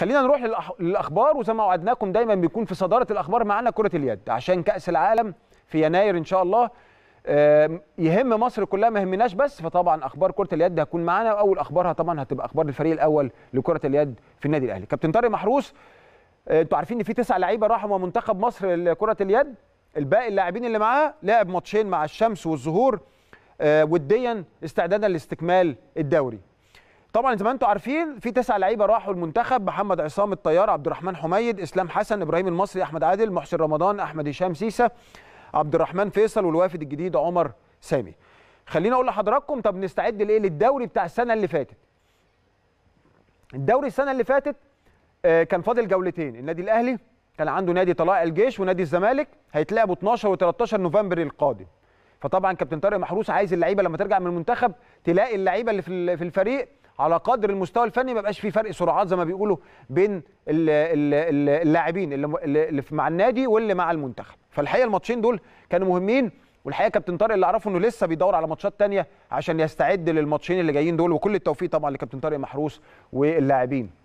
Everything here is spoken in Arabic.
خلينا نروح للاخبار وزي ما وعدناكم دايما بيكون في صداره الاخبار معانا كره اليد عشان كاس العالم في يناير ان شاء الله يهم مصر كلها ما يهمناش بس فطبعا اخبار كره اليد هتكون معانا واول اخبارها طبعا هتبقى اخبار الفريق الاول لكره اليد في النادي الاهلي كابتن طارق محروس آه، انتوا عارفين ان في تسع لعيبه راحوا مع منتخب مصر لكره اليد الباقي اللاعبين اللي معاه لعب ماتشين مع الشمس والزهور آه، وديا استعدادا لاستكمال الدوري طبعا زي ما انتم عارفين في تسع لعيبه راحوا المنتخب محمد عصام الطيار عبد الرحمن حميد اسلام حسن ابراهيم المصري احمد عادل محسن رمضان احمد هشام سيسه عبد الرحمن فيصل والوافد الجديد عمر سامي خليني اقول لحضراتكم طب نستعد لايه للدوري بتاع السنه اللي فاتت الدوري السنه اللي فاتت آه، كان فاضل جولتين النادي الاهلي كان عنده نادي طلائع الجيش ونادي الزمالك هيتلعبوا 12 و13 نوفمبر القادم فطبعا كابتن طارق محروس عايز اللعيبه لما ترجع من المنتخب تلاقي اللعيبه اللي في الفريق على قدر المستوى الفني ما بقاش في فرق سرعات زي ما بيقولوا بين اللاعبين اللي مع النادي واللي مع المنتخب فالحقيقه الماتشين دول كانوا مهمين والحقيقه كابتن طارق اللي اعرفه انه لسه بيدور على ماتشات تانية عشان يستعد للماتشين اللي جايين دول وكل التوفيق طبعا لكابتن طارق محروس واللاعبين